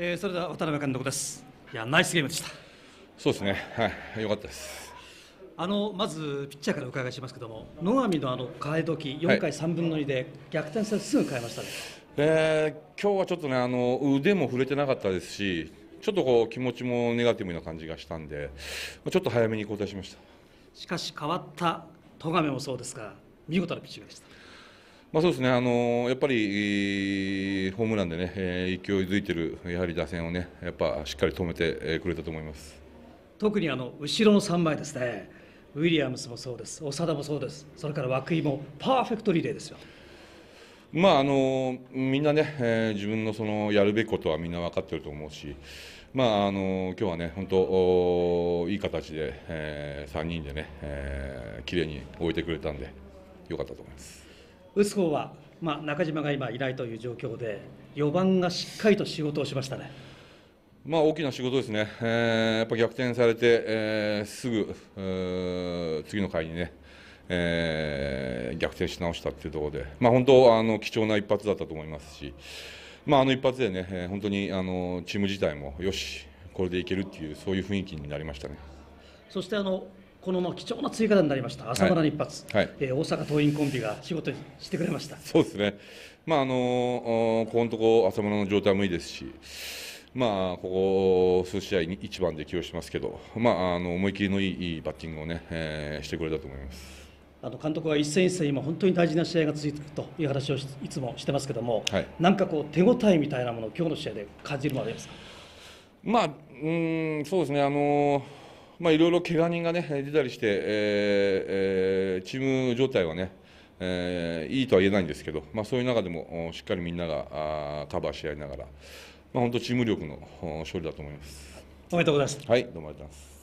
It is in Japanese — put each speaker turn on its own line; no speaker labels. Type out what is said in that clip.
えー、それでは渡辺監督ですいやナイスゲームで
したそうですねはい良かったです
あのまずピッチャーからお伺いしますけども野上のあの替え時四回三分の二で逆転してすぐ変えましたね、はい、
えー、今日はちょっとねあの腕も触れてなかったですしちょっとこう気持ちもネガティブな感じがしたんでちょっと早めに交代しました
しかし変わった戸上もそうですが見事なピッチングでした
まあ、そうですね、あのやっぱりホームランでね、えー、勢いづいているやはり打線をね、やっぱしっかり止めてくれたと思います
特にあの後ろの3枚ですね、ウィリアムスもそうです、長田もそうです、それから涌井もパーフェクトリレーですよ。
まああのみんなね、えー、自分のそのやるべきことはみんな分かっていると思うし、まああの今日はね本当いい形で、えー、3人でね、えー、綺麗に終えてくれたんでよかったと思います。
打つ方は、まあ、中島が今いないという状況で4番がしっかりと仕事をしましたね。
まあ、大きな仕事ですね、えー、やっぱ逆転されて、えー、すぐ、次の回にね、えー、逆転し直したっていうところで、まあ、本当あの貴重な一発だったと思いますし、まあ、あの一発でね、えー、本当にあのチーム自体もよし、これでいけるっていうそういう雰囲気になりましたね。
そしてあのこのまあ貴重な追加点になりました朝原一発、はいはい、えー、大阪桐蔭コンビが仕事してくれました
そうですね、まああのー、ここのところ、浅村の状態もいいですし、まあ、ここ数試合に一番で起用しますけど、まあ、あの思い切りのいいバッティングをね、ねえー、してくれたと思います。
あの監督は一戦一戦、今、本当に大事な試合が続くという話をいつもしてますけども、はい、なんかこう、手応えみたいなものを今日の試合で感じるまでですか、
まあ、うんそうですね、あのーまあ、いろいろ怪我人が、ね、出たりして、えーえー、チーム状態はね、えー、いいとは言えないんですけど、まあ、そういう中でもしっかりみんながあカバーし合いながら、まあ、本当チーム力の勝利だと思います。おめでとうございます。はい、どうもありがとうございます。